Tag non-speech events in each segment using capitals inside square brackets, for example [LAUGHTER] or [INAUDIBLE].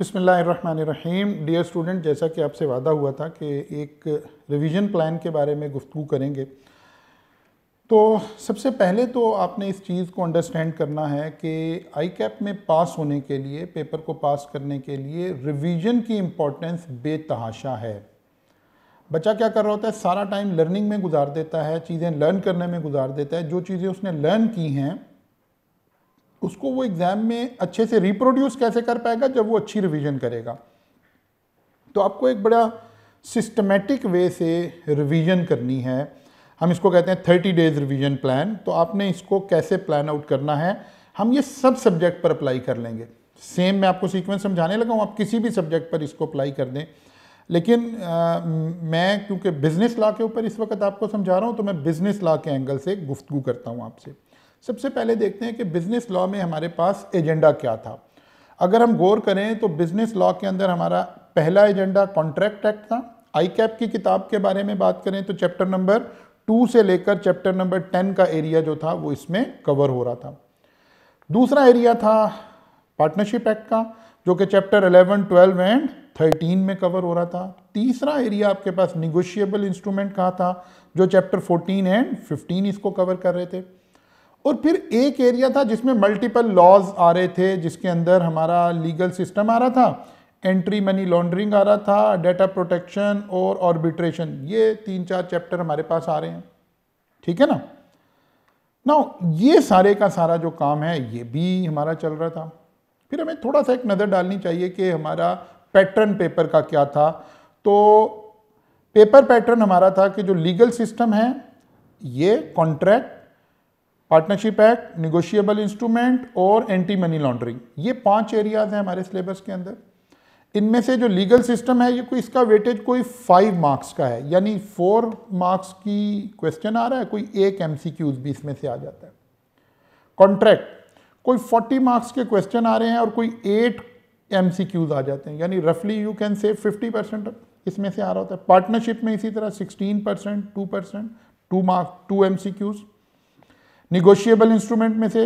बसमीम dear student जैसा कि आपसे वादा हुआ था कि एक रिवीजन प्लान के बारे में गुफ्तु करेंगे तो सबसे पहले तो आपने इस चीज़ को अंडरस्टैंड करना है कि आई कैप में पास होने के लिए पेपर को पास करने के लिए रिवीजन की इम्पोर्टेंस बेतहाशा है बच्चा क्या कर रहा होता है सारा टाइम लर्निंग में गुजार देता है चीज़ें लर्न करने में गुजार देता है जो चीज़ें उसने लर्न की हैं उसको वो एग्ज़ाम में अच्छे से रिप्रोड्यूस कैसे कर पाएगा जब वो अच्छी रिवीजन करेगा तो आपको एक बड़ा सिस्टमेटिक वे से रिवीजन करनी है हम इसको कहते हैं थर्टी डेज रिवीजन प्लान तो आपने इसको कैसे प्लान आउट करना है हम ये सब सब्जेक्ट पर अप्लाई कर लेंगे सेम मैं आपको सीक्वेंस समझाने लगा हूँ आप किसी भी सब्जेक्ट पर इसको अप्लाई कर दें लेकिन आ, मैं क्योंकि बिज़नेस लॉ के ऊपर इस वक्त आपको समझा रहा हूँ तो मैं बिज़नेस लॉ के एंगल से गुफ्तु करता हूँ आपसे सबसे पहले देखते हैं कि बिज़नेस लॉ में हमारे पास एजेंडा क्या था अगर हम गौर करें तो बिज़नेस लॉ के अंदर हमारा पहला एजेंडा कॉन्ट्रैक्ट एक्ट था आई कैप की किताब के बारे में बात करें तो चैप्टर नंबर टू से लेकर चैप्टर नंबर टेन का एरिया जो था वो इसमें कवर हो रहा था दूसरा एरिया था पार्टनरशिप एक्ट का जो कि चैप्टर 11, 12 एंड 13 में कवर हो रहा था तीसरा एरिया आपके पास निगोशिएबल इंस्ट्रूमेंट कहा था जो चैप्टर 14 एंड 15 इसको कवर कर रहे थे और फिर एक एरिया था जिसमें मल्टीपल लॉज आ रहे थे जिसके अंदर हमारा लीगल सिस्टम आ रहा था एंट्री मनी लॉन्ड्रिंग आ रहा था डेटा प्रोटेक्शन और ऑर्बिट्रेशन ये तीन चार चैप्टर हमारे पास आ रहे हैं ठीक है ना ना ये सारे का सारा जो काम है ये भी हमारा चल रहा था फिर हमें थोड़ा सा एक नज़र डालनी चाहिए कि हमारा पैटर्न पेपर का क्या था तो पेपर पैटर्न हमारा था कि जो लीगल सिस्टम है ये contract partnership act negotiable instrument और एंटी मनी लॉन्ड्रिंग ये पांच एरियाज हैं हमारे सिलेबस के अंदर इनमें से जो लीगल सिस्टम है ये कोई इसका वेटेज कोई फाइव मार्क्स का है यानी फोर मार्क्स की क्वेश्चन आ रहा है कोई एक एम भी इसमें से आ जाता है कॉन्ट्रैक्ट कोई फोर्टी मार्क्स के क्वेश्चन आ रहे हैं और कोई एट एम आ जाते हैं यानी रफली you can save fifty percent इसमें से आ रहा होता है पार्टनरशिप में इसी तरह sixteen percent two percent two marks two M C Qs negotiable instrument में से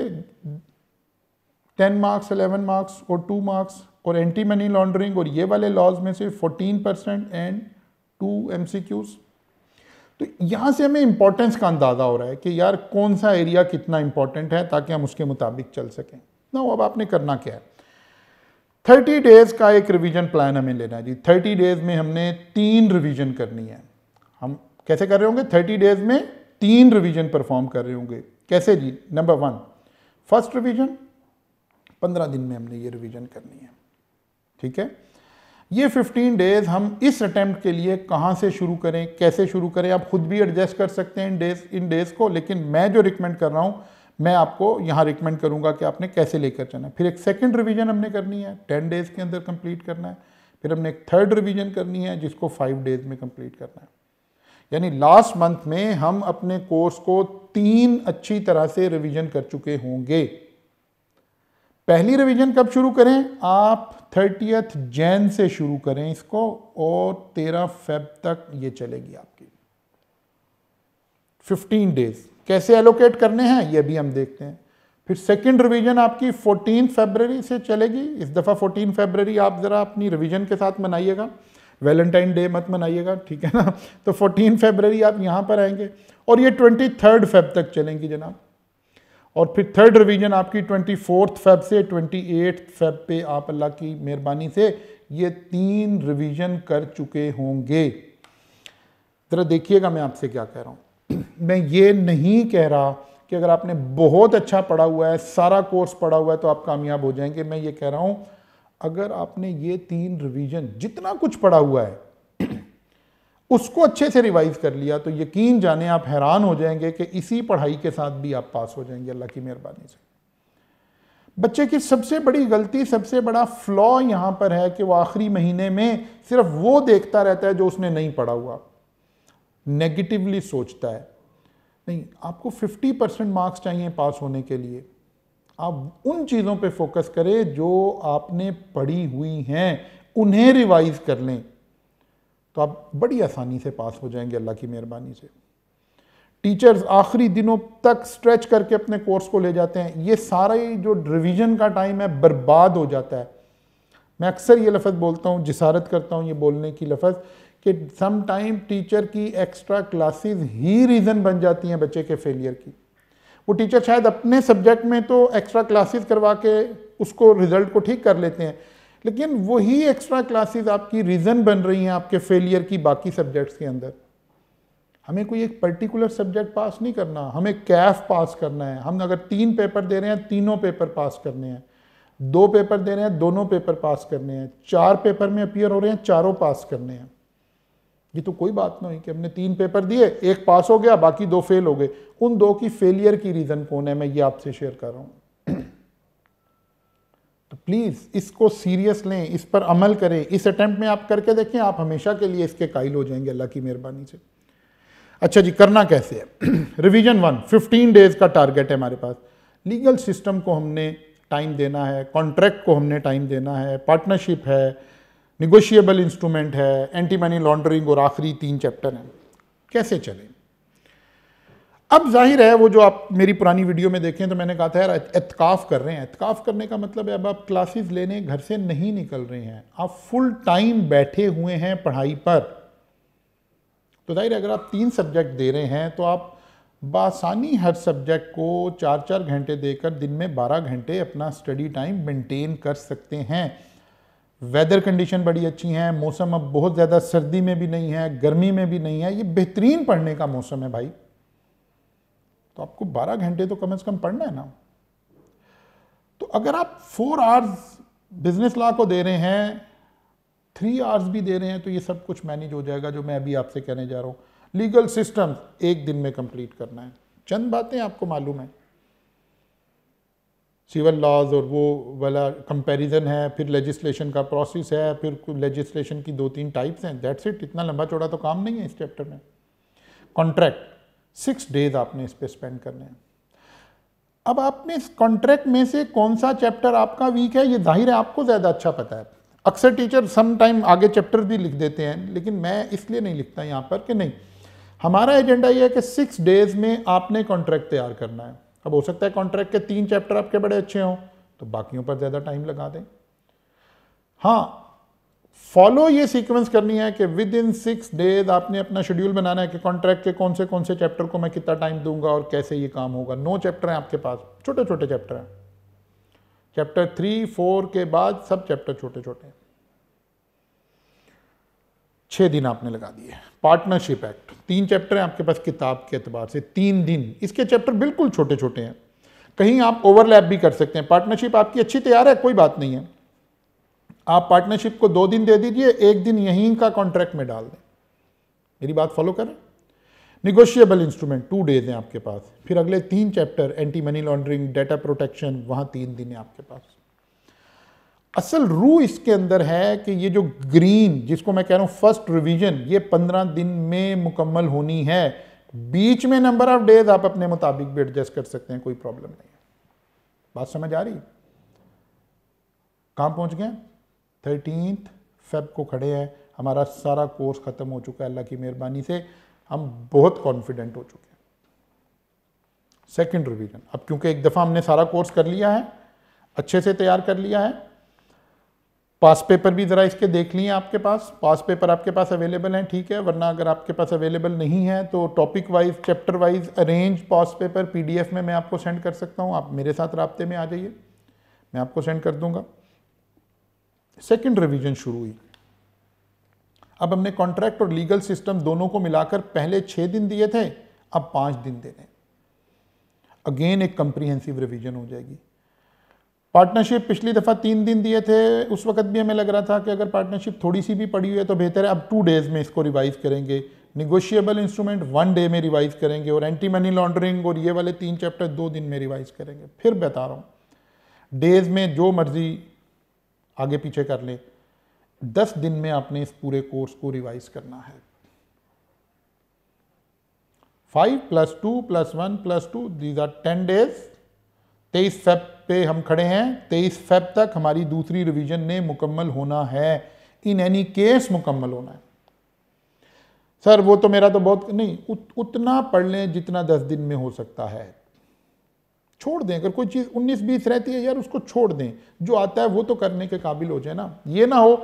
टेन मार्क्स एलेवन मार्क्स और टू मार्क्स और एंटी मनी लॉन्ड्रिंग और ये वाले लॉज में से fourteen percent and two M तो यहाँ से हमें इम्पोर्टेंस का अंदाज़ा हो रहा है कि यार कौन सा एरिया कितना इम्पोर्टेंट है ताकि हम उसके मुताबिक चल सकें ना अब आपने करना क्या है थर्टी डेज़ का एक रिवीजन प्लान हमें लेना है जी थर्टी डेज़ में हमने तीन रिवीजन करनी है हम कैसे कर रहे होंगे थर्टी डेज़ में तीन रिवीजन परफॉर्म कर रहे होंगे कैसे जी नंबर वन फर्स्ट रिवीजन पंद्रह दिन में हमने ये रिवीजन करनी है ठीक है ये फिफ्टीन डेज हम इस अटैम्प्ट के लिए कहाँ से शुरू करें कैसे शुरू करें आप खुद भी एडजस्ट कर सकते हैं इन डेज इन डेज को लेकिन मैं जो रिकमेंड कर रहा हूँ मैं आपको यहाँ रिकमेंड करूँगा कि आपने कैसे लेकर चलना है फिर एक सेकेंड रिविज़न हमने करनी है टेन डेज़ के अंदर कंप्लीट करना है फिर हमने एक थर्ड रिविज़न करनी है जिसको फाइव डेज़ में कंप्लीट करना है यानी लास्ट मंथ में हम अपने कोर्स को तीन अच्छी तरह से रिवीजन कर चुके होंगे पहली रिवीजन कब शुरू करें आप थर्टियथ जैन से शुरू करें इसको और तेरह फेब तक ये चलेगी आपकी फिफ्टीन डेज कैसे एलोकेट करने हैं ये भी हम देखते हैं फिर सेकंड रिवीजन आपकी फोर्टीन फेबररी से चलेगी इस दफ़ा फोर्टीन फेबररी आप ज़रा अपनी रिवीजन के साथ मनाइएगा वैलेंटाइन डे मत मनाइएगा ठीक है ना तो फोर्टीन फेबररी आप यहाँ पर आएंगे और ये ट्वेंटी थर्ड फेब तक चलेंगी जनाब और फिर थर्ड रिवीजन आपकी ट्वेंटी फोर्थ फेब से ट्वेंटी एट फेब पे आप अल्लाह की मेहरबानी से ये तीन रिवीजन कर चुके होंगे ज़रा देखिएगा मैं आपसे क्या कह रहा हूँ [CLEARS THROAT] मैं ये नहीं कह रहा कि अगर आपने बहुत अच्छा पढ़ा हुआ है सारा कोर्स पढ़ा हुआ है तो आप कामयाब हो जाएंगे मैं ये कह रहा हूँ अगर आपने ये तीन रिवीजन जितना कुछ पढ़ा हुआ है उसको अच्छे से रिवाइज कर लिया तो यकीन जाने आप हैरान हो जाएंगे कि इसी पढ़ाई के साथ भी आप पास हो जाएंगे अल्लाह की मेहरबानी से बच्चे की सबसे बड़ी गलती सबसे बड़ा फ्लॉ यहां पर है कि वो आखिरी महीने में सिर्फ वो देखता रहता है जो उसने नहीं पढ़ा हुआ नेगेटिवली सोचता है नहीं आपको 50 परसेंट मार्क्स चाहिए पास होने के लिए आप उन चीज़ों पे फोकस करें जो आपने पढ़ी हुई हैं उन्हें रिवाइज कर लें तो आप बड़ी आसानी से पास हो जाएंगे अल्लाह की मेहरबानी से टीचर्स आखिरी दिनों तक स्ट्रेच करके अपने कोर्स को ले जाते हैं ये सारा ही जो रिवीजन का टाइम है बर्बाद हो जाता है मैं अक्सर ये लफ्ज़ बोलता हूँ जिसारत करता हूँ ये बोलने की लफ्ज़ कि समटाइम टीचर की एक्स्ट्रा क्लासेस ही रीज़न बन जाती हैं बच्चे के फेलियर की वो टीचर शायद अपने सब्जेक्ट में तो एक्स्ट्रा क्लासेस करवा के उसको रिज़ल्ट को ठीक कर लेते हैं लेकिन वही एक्स्ट्रा क्लासेस आपकी रीज़न बन रही हैं आपके फेलियर की बाकी सब्जेक्ट्स के अंदर हमें कोई एक पर्टिकुलर सब्जेक्ट पास नहीं करना हमें कैफ पास करना है हम अगर तीन पेपर दे रहे हैं तीनों पेपर पास करने हैं दो पेपर दे रहे हैं दोनों पेपर पास करने हैं चार पेपर में अपियर हो रहे हैं चारों पास करने हैं ये तो कोई बात नहीं कि हमने तीन पेपर दिए एक पास हो गया बाकी दो फेल हो गए उन दो की फेलियर की रीज़न कौन है मैं ये आपसे शेयर कर रहा हूं तो प्लीज़ इसको सीरियस लें इस पर अमल करें इस अटेम्प्ट में आप करके देखें आप हमेशा के लिए इसके कायल हो जाएंगे अल्लाह की मेहरबानी से अच्छा जी करना कैसे है रिविजन वन फिफ्टीन डेज़ का टारगेट है हमारे पास लीगल सिस्टम को हमने टाइम देना है कॉन्ट्रैक्ट को हमने टाइम देना है पार्टनरशिप है निगोशिएबल इंस्ट्रूमेंट है एंटी मनी लॉन्ड्रिंग और आखिरी तीन चैप्टर हैं कैसे चले अब जाहिर है वो जो आप मेरी पुरानी वीडियो में देखें तो मैंने कहा था यार एतकाफ़ कर रहे हैं एतकाफ़ करने का मतलब है अब आप क्लासेस लेने घर से नहीं निकल रहे हैं आप फुल टाइम बैठे हुए हैं पढ़ाई पर तो जाहिर है अगर आप तीन सब्जेक्ट दे रहे हैं तो आप बासानी हर सब्जेक्ट को चार चार घंटे देकर दिन में बारह घंटे अपना स्टडी टाइम मेंटेन कर सकते हैं वेदर कंडीशन बड़ी अच्छी हैं मौसम अब बहुत ज़्यादा सर्दी में भी नहीं है गर्मी में भी नहीं है ये बेहतरीन पढ़ने का मौसम है भाई तो आपको 12 घंटे तो कम से कम पढ़ना है ना तो अगर आप फोर आवर्स बिजनेस लॉ को दे रहे हैं थ्री आवर्स भी दे रहे हैं तो ये सब कुछ मैनेज हो जाएगा जो मैं अभी आपसे कहने जा रहा हूँ लीगल सिस्टम एक दिन में कंप्लीट करना है चंद बातें आपको मालूम है सिविल लॉज और वो वाला कंपैरिजन है फिर लेजिस्लेशन का प्रोसेस है फिर लेजिस्लेशन की दो तीन टाइप्स हैं दैट्स इट इतना लंबा चौड़ा तो काम नहीं है इस चैप्टर में कॉन्ट्रैक्ट सिक्स डेज आपने इस पर स्पेंड करने हैं अब आपने इस कॉन्ट्रैक्ट में से कौन सा चैप्टर आपका वीक है ये जाहिर है आपको ज़्यादा अच्छा पता है अक्सर टीचर सम टाइम आगे चैप्टर भी लिख देते हैं लेकिन मैं इसलिए नहीं लिखता यहाँ पर कि नहीं हमारा एजेंडा ये है कि सिक्स डेज में आपने कॉन्ट्रैक्ट तैयार करना है अब हो सकता है कॉन्ट्रैक्ट के तीन चैप्टर आपके बड़े अच्छे हों तो बाकियों पर ज़्यादा टाइम लगा दें हाँ फॉलो ये सीक्वेंस करनी है कि विद इन सिक्स डेज आपने अपना शेड्यूल बनाना है कि कॉन्ट्रैक्ट के कौन से कौन से चैप्टर को मैं कितना टाइम दूंगा और कैसे ये काम होगा नो चैप्टर हैं आपके पास छोटे छोटे चैप्टर हैं चैप्टर थ्री फोर के बाद सब चैप्टर छोटे छोटे हैं छः दिन आपने लगा दिए पार्टनरशिप एक्ट तीन चैप्टर हैं आपके पास किताब के अतबार से तीन दिन इसके चैप्टर बिल्कुल छोटे छोटे हैं कहीं आप ओवरलैप भी कर सकते हैं पार्टनरशिप आपकी अच्छी तैयार है कोई बात नहीं है आप पार्टनरशिप को दो दिन दे दीजिए एक दिन यहीं का कॉन्ट्रैक्ट में डाल दें मेरी बात फॉलो करें निगोशिएबल इंस्ट्रूमेंट टू डेज हैं आपके पास फिर अगले तीन chapter anti money laundering data protection वहाँ तीन दिन है आपके पास असल रू इसके अंदर है कि ये जो ग्रीन जिसको मैं कह रहा हूँ फर्स्ट रिवीजन ये पंद्रह दिन में मुकम्मल होनी है बीच में नंबर ऑफ डेज आप अपने मुताबिक भी एडजस्ट कर सकते हैं कोई प्रॉब्लम नहीं है बात समझ आ रही कहाँ पहुँच गए थर्टीन फेब को खड़े हैं हमारा सारा कोर्स ख़त्म हो चुका है अल्लाह की मेहरबानी से हम बहुत कॉन्फिडेंट हो चुके हैं सेकेंड रिविजन अब क्योंकि एक दफ़ा हमने सारा कोर्स कर लिया है अच्छे से तैयार कर लिया है पास पेपर भी ज़रा इसके देख लिए आपके पास पास पेपर आपके पास अवेलेबल हैं ठीक है वरना अगर आपके पास अवेलेबल नहीं है तो topic wise chapter wise arrange past paper PDF में मैं आपको सेंड कर सकता हूँ आप मेरे साथ रबते में आ जाइए मैं आपको सेंड कर दूँगा सेकेंड रिविजन शुरू हुई अब हमने कॉन्ट्रैक्ट और लीगल सिस्टम दोनों को मिलाकर पहले छः दिन दिए थे अब पाँच दिन देने अगेन एक कंप्रीहेंसिव रिविजन हो जाएगी पार्टनरशिप पिछली दफ़ा तीन दिन दिए थे उस वक्त भी हमें लग रहा था कि अगर पार्टनरशिप थोड़ी सी भी पड़ी हुई है तो बेहतर है अब टू डेज़ में इसको रिवाइज़ करेंगे निगोशिएबल इंस्ट्रूमेंट वन डे में रिवाइज़ करेंगे और एंटी मनी लॉन्ड्रिंग और ये वाले तीन चैप्टर दो दिन में रिवाइज़ करेंगे फिर बता रहा हूँ डेज़ में जो मर्ज़ी आगे पीछे कर ले दस दिन में आपने इस पूरे कोर्स को रिवाइज़ करना है five plus two plus one plus two these are ten days तेईस फेब पे हम खड़े हैं तेईस फेब तक हमारी दूसरी रिवीजन ने मुकम्मल होना है इन एनी केस मुकम्मल होना है सर वो तो मेरा तो बहुत नहीं उत, उतना पढ़ लें जितना दस दिन में हो सकता है छोड़ दें अगर कोई चीज़ उन्नीस बीस रहती है यार उसको छोड़ दें जो आता है वो तो करने के काबिल हो जाए ना ये ना हो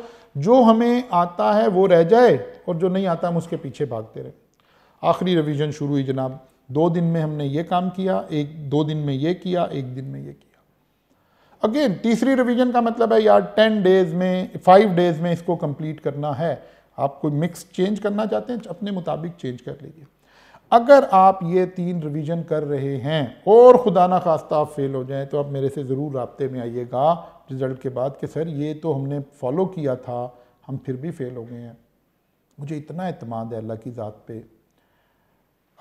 जो हमें आता है वो रह जाए और जो नहीं आता हम उसके पीछे भागते रहे आखिरी रिवीजन शुरू हुई जनाब दो दिन में हमने ये काम किया एक दो दिन में ये किया एक दिन में ये किया अगेन तीसरी रिवीजन का मतलब है यार टेन डेज में फाइव डेज में इसको कंप्लीट करना है आप कोई मिक्स चेंज करना चाहते हैं अपने मुताबिक चेंज कर लीजिए अगर आप ये तीन रिवीजन कर रहे हैं और खुदा ना खास्ता आप फेल हो जाएं तो आप मेरे से ज़रूर रबते में आइएगा रिज़ल्ट के बाद कि सर ये तो हमने फॉलो किया था हम फिर भी फेल हो गए हैं मुझे इतना अतमाद है अल्लाह की ज़ात पे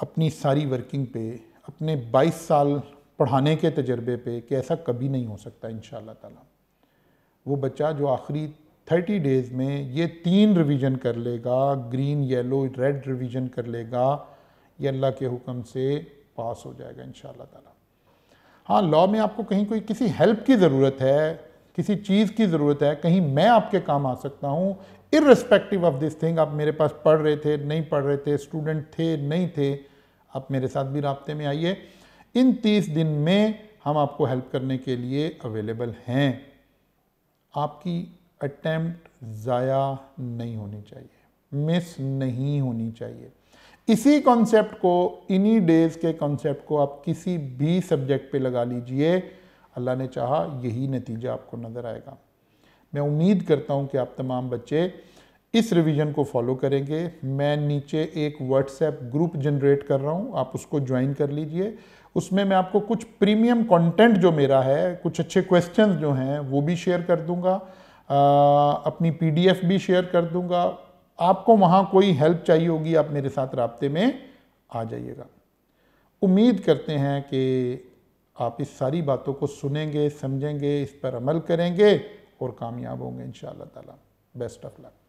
अपनी सारी वर्किंग पे अपने 22 साल पढ़ाने के तजर्बे पे कि ऐसा कभी नहीं हो सकता इन ताला वो बच्चा जो आखिरी 30 डेज़ में ये तीन रिवीजन कर लेगा ग्रीन येलो रेड रिवीजन कर लेगा ये अल्लाह के हुक्म से पास हो जाएगा इन ताला हाँ लॉ में आपको कहीं कोई किसी हेल्प की ज़रूरत है किसी चीज़ की ज़रूरत है कहीं मैं आपके काम आ सकता हूँ इरेस्पेक्टिव ऑफ दिस थिंग आप मेरे पास पढ़ रहे थे नहीं पढ़ रहे थे स्टूडेंट थे नहीं थे आप मेरे साथ भी रबते में आइए इन तीस दिन में हम आपको हेल्प करने के लिए अवेलेबल हैं आपकी अटैम्प्ट ज़ाया नहीं होनी चाहिए मिस नहीं होनी चाहिए इसी कॉन्सेप्ट को इन्हीं डेज़ के कॉन्सेप्ट को आप किसी भी सब्जेक्ट पे लगा लीजिए अल्लाह ने चाहा यही नतीजा आपको नज़र आएगा मैं उम्मीद करता हूँ कि आप तमाम बच्चे इस रिवीजन को फॉलो करेंगे मैं नीचे एक व्हाट्सएप ग्रुप जनरेट कर रहा हूँ आप उसको ज्वाइन कर लीजिए उसमें मैं आपको कुछ प्रीमियम कंटेंट जो मेरा है कुछ अच्छे क्वेश्चन जो हैं वो भी शेयर कर दूँगा अपनी पीडीएफ भी शेयर कर दूँगा आपको वहाँ कोई हेल्प चाहिए होगी आप मेरे साथ रबते में आ जाइएगा उम्मीद करते हैं कि आप इस सारी बातों को सुनेंगे समझेंगे इस पर अमल करेंगे और कामयाब होंगे इन ताला बेस्ट ऑफ लक